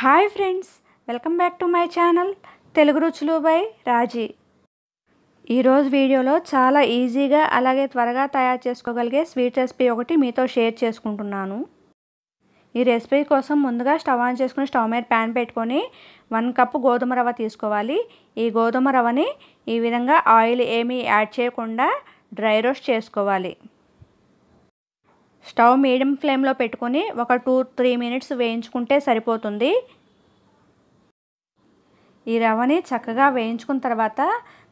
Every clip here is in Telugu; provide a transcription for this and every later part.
hi friends welcome back to my channel Telugu రుచులు బై రాజీ ఈరోజు వీడియోలో చాలా ఈజీగా అలాగే త్వరగా తయారు చేసుకోగలిగే స్వీట్ రెసిపీ ఒకటి మీతో షేర్ చేసుకుంటున్నాను ఈ రెసిపీ కోసం ముందుగా స్టవ్ ఆన్ చేసుకుని స్టవ్ మీద ప్యాన్ పెట్టుకొని వన్ కప్పు గోధుమ రవ్వ తీసుకోవాలి ఈ గోధుమ రవ్వని ఈ విధంగా ఆయిల్ ఏమీ యాడ్ చేయకుండా డ్రై రోస్ట్ చేసుకోవాలి స్టవ్ మీడియం ఫ్లేమ్లో పెట్టుకొని ఒక టూ త్రీ మినిట్స్ వేయించుకుంటే సరిపోతుంది ఈ రవ్వని చక్కగా వేయించుకున్న తర్వాత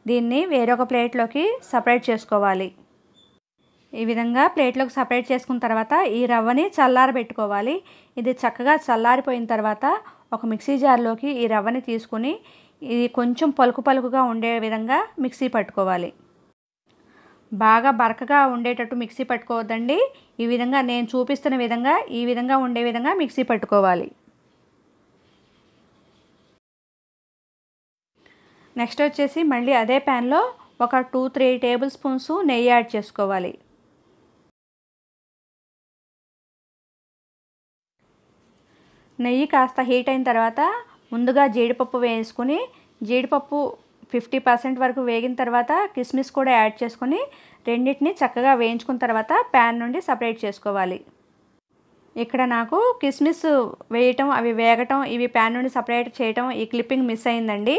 దీన్ని వేరొక ప్లేట్లోకి సపరేట్ చేసుకోవాలి ఈ విధంగా ప్లేట్లోకి సపరేట్ చేసుకున్న తర్వాత ఈ రవ్వని చల్లారబెట్టుకోవాలి ఇది చక్కగా చల్లారిపోయిన తర్వాత ఒక మిక్సీ జార్లోకి ఈ రవ్వని తీసుకుని ఇది కొంచెం పలుకు పలుకుగా ఉండే విధంగా మిక్సీ పట్టుకోవాలి బాగా బరకగా ఉండేటట్టు మిక్సీ పట్టుకోవద్దండి ఈ విధంగా నేను చూపిస్తున్న విధంగా ఈ విధంగా ఉండే విధంగా మిక్సీ పట్టుకోవాలి నెక్స్ట్ వచ్చేసి మళ్ళీ అదే ప్యాన్లో ఒక టూ త్రీ టేబుల్ స్పూన్స్ నెయ్యి యాడ్ చేసుకోవాలి నెయ్యి కాస్త హీట్ అయిన తర్వాత ముందుగా జీడిపప్పు వేసుకుని జీడిపప్పు ఫిఫ్టీ పర్సెంట్ వరకు వేగిన తర్వాత కిస్మిస్ కూడా యాడ్ చేసుకొని రెండింటిని చక్కగా వేయించుకున్న తర్వాత ప్యాన్ నుండి సపరేట్ చేసుకోవాలి ఇక్కడ నాకు కిస్మిస్ వేయటం అవి వేగటం ఇవి ప్యాన్ నుండి సపరేట్ చేయటం ఈ క్లిప్పింగ్ మిస్ అయిందండి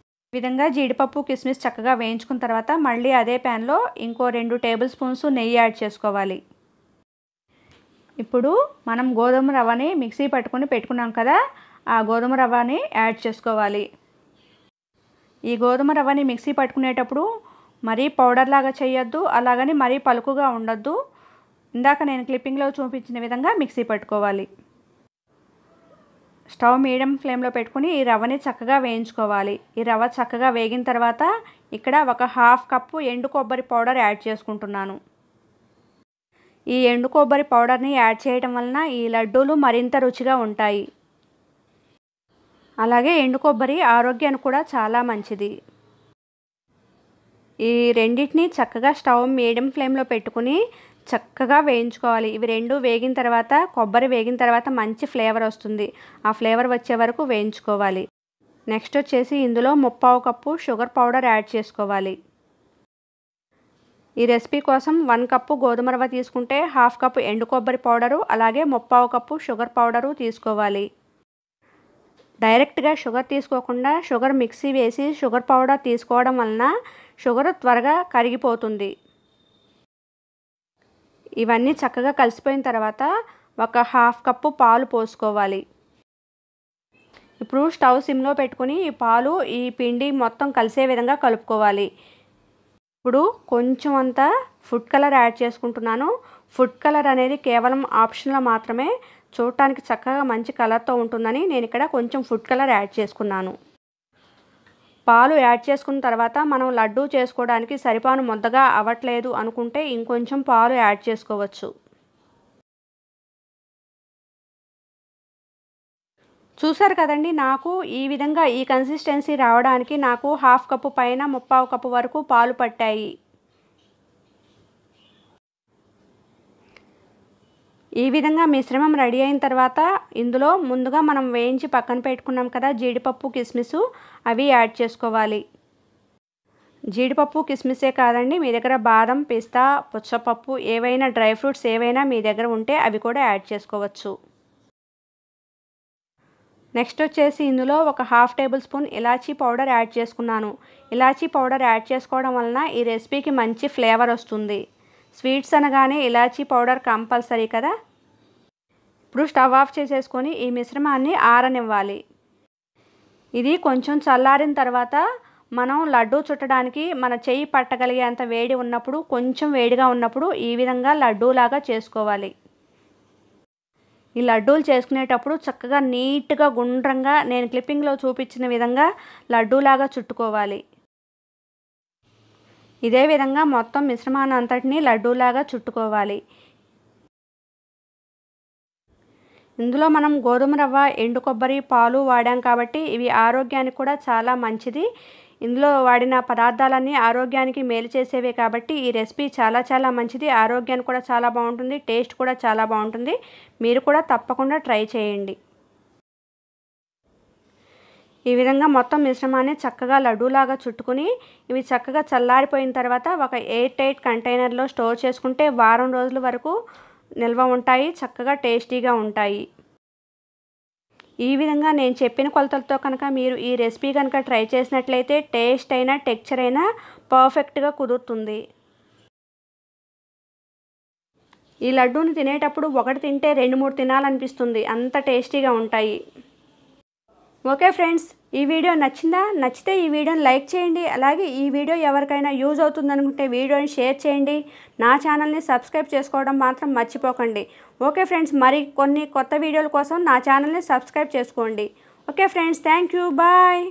ఈ విధంగా జీడిపప్పు కిస్మిస్ చక్కగా వేయించుకున్న తర్వాత మళ్ళీ అదే ప్యాన్లో ఇంకో రెండు టేబుల్ స్పూన్స్ నెయ్యి యాడ్ చేసుకోవాలి ఇప్పుడు మనం గోధుమ రవ్వని మిక్సీ పట్టుకుని పెట్టుకున్నాం కదా ఆ గోధుమ రవ్వని యాడ్ చేసుకోవాలి ఈ గోధుమ రవ్వని మిక్సీ పట్టుకునేటప్పుడు మరీ పౌడర్ లాగా చేయొద్దు అలాగని మరీ పలుకుగా ఉండొద్దు ఇందాక నేను క్లిప్పింగ్లో చూపించిన విధంగా మిక్సీ పట్టుకోవాలి స్టవ్ మీడియం ఫ్లేమ్లో పెట్టుకుని ఈ రవ్వని చక్కగా వేయించుకోవాలి ఈ రవ్వ చక్కగా వేగిన తర్వాత ఇక్కడ ఒక హాఫ్ కప్పు ఎండు కొబ్బరి పౌడర్ యాడ్ చేసుకుంటున్నాను ఈ ఎండు కొబ్బరి పౌడర్ని యాడ్ చేయడం వలన ఈ లడ్డూలు మరింత రుచిగా ఉంటాయి అలాగే ఎండు కొబ్బరి ఆరోగ్యానికి కూడా చాలా మంచిది ఈ రెండింటినీ చక్కగా స్టవ్ మీడియం ఫ్లేమ్లో పెట్టుకుని చక్కగా వేయించుకోవాలి ఇవి రెండు వేగిన తర్వాత కొబ్బరి వేగిన తర్వాత మంచి ఫ్లేవర్ వస్తుంది ఆ ఫ్లేవర్ వచ్చే వరకు వేయించుకోవాలి నెక్స్ట్ వచ్చేసి ఇందులో ముప్పావు కప్పు షుగర్ పౌడర్ యాడ్ చేసుకోవాలి ఈ రెసిపీ కోసం వన్ కప్పు గోధుమ రవ్వ తీసుకుంటే హాఫ్ కప్పు ఎండు కొబ్బరి పౌడరు అలాగే ముప్పావు కప్పు షుగర్ పౌడరు తీసుకోవాలి డైరెక్ట్గా షుగర్ తీసుకోకుండా షుగర్ మిక్సీ వేసి షుగర్ పౌడర్ తీసుకోవడం వలన షుగర్ త్వరగా కరిగిపోతుంది ఇవన్నీ చక్కగా కలిసిపోయిన తర్వాత ఒక హాఫ్ కప్పు పాలు పోసుకోవాలి ఇప్పుడు స్టవ్ సిమ్లో పెట్టుకుని ఈ పాలు ఈ పిండి మొత్తం కలిసే విధంగా కలుపుకోవాలి ఇప్పుడు కొంచెం అంతా ఫుడ్ కలర్ యాడ్ చేసుకుంటున్నాను ఫుడ్ కలర్ అనేది కేవలం ఆప్షన్లో మాత్రమే చూడటానికి చక్కగా మంచి కలర్తో ఉంటుందని నేను ఇక్కడ కొంచెం ఫుడ్ కలర్ యాడ్ చేసుకున్నాను పాలు యాడ్ చేసుకున్న తర్వాత మనం లడ్డూ చేసుకోవడానికి సరిపాను ముద్దగా అవ్వట్లేదు అనుకుంటే ఇంకొంచెం పాలు యాడ్ చేసుకోవచ్చు చూసారు కదండి నాకు ఈ విధంగా ఈ కన్సిస్టెన్సీ రావడానికి నాకు హాఫ్ కప్పు పైన ముప్పావు కప్పు వరకు పాలు పట్టాయి ఈ విధంగా మిశ్రమం రెడీ అయిన తర్వాత ఇందులో ముందుగా మనం వేయించి పక్కన పెట్టుకున్నాం కదా జీడిపప్పు కిస్మిస్ అవి యాడ్ చేసుకోవాలి జీడిపప్పు కిస్మిసే కాదండి మీ దగ్గర బాదం పిస్తా పుచ్చపప్పు ఏవైనా డ్రై ఫ్రూట్స్ ఏవైనా మీ దగ్గర ఉంటే అవి కూడా యాడ్ చేసుకోవచ్చు నెక్స్ట్ వచ్చేసి ఇందులో ఒక హాఫ్ టేబుల్ స్పూన్ ఇలాచీ పౌడర్ యాడ్ చేసుకున్నాను ఇలాచీ పౌడర్ యాడ్ చేసుకోవడం వలన ఈ రెసిపీకి మంచి ఫ్లేవర్ వస్తుంది స్వీట్స్ అనగానే ఇలాచీ పౌడర్ కంపల్సరీ కదా ఇప్పుడు స్టవ్ ఆఫ్ చేసేసుకొని ఈ మిశ్రమాన్ని ఆరనివ్వాలి ఇది కొంచెం చల్లారిన తర్వాత మనం లడ్డు చుట్టడానికి మన చెయ్యి పట్టగలిగేంత వేడి ఉన్నప్పుడు కొంచెం వేడిగా ఉన్నప్పుడు ఈ విధంగా లడ్డూలాగా చేసుకోవాలి ఈ లడ్డూలు చేసుకునేటప్పుడు చక్కగా నీట్గా గుండ్రంగా నేను క్లిప్పింగ్లో చూపించిన విధంగా లడ్డూలాగా చుట్టుకోవాలి ఇదే విధంగా మొత్తం మిశ్రమాన్ని అంతటిని లడ్డూలాగా చుట్టుకోవాలి ఇందులో మనం గోధుమ రవ్వ ఎండు కొబ్బరి పాలు వాడాం కాబట్టి ఇవి ఆరోగ్యానికి కూడా చాలా మంచిది ఇందులో వాడిన పదార్థాలన్నీ ఆరోగ్యానికి మేలు చేసేవే కాబట్టి ఈ రెసిపీ చాలా చాలా మంచిది ఆరోగ్యానికి కూడా చాలా బాగుంటుంది టేస్ట్ కూడా చాలా బాగుంటుంది మీరు కూడా తప్పకుండా ట్రై చేయండి ఈ విధంగా మొత్తం మిశ్రమాన్ని చక్కగా లడ్డూలాగా చుట్టుకుని ఇవి చక్కగా చల్లారిపోయిన తర్వాత ఒక ఎయిర్ టైట్ కంటైనర్లో స్టోర్ చేసుకుంటే వారం రోజుల వరకు నిల్వ ఉంటాయి చక్కగా టేస్టీగా ఉంటాయి ఈ విధంగా నేను చెప్పిన కొలతలతో కనుక మీరు ఈ రెసిపీ కనుక ట్రై చేసినట్లయితే టేస్ట్ అయినా టెక్చర్ అయినా పర్ఫెక్ట్గా కుదురుతుంది ఈ లడ్డూని తినేటప్పుడు ఒకటి తింటే రెండు మూడు తినాలనిపిస్తుంది అంత టేస్టీగా ఉంటాయి ఓకే ఫ్రెండ్స్ ఈ వీడియో నచ్చిందా నచ్చితే ఈ వీడియోని లైక్ చేయండి అలాగే ఈ వీడియో ఎవరికైనా యూజ్ అవుతుందనుకుంటే వీడియోని షేర్ చేయండి నా ఛానల్ని సబ్స్క్రైబ్ చేసుకోవడం మాత్రం మర్చిపోకండి ఓకే ఫ్రెండ్స్ మరి కొన్ని కొత్త వీడియోల కోసం నా ఛానల్ని సబ్స్క్రైబ్ చేసుకోండి okay friends thank you bye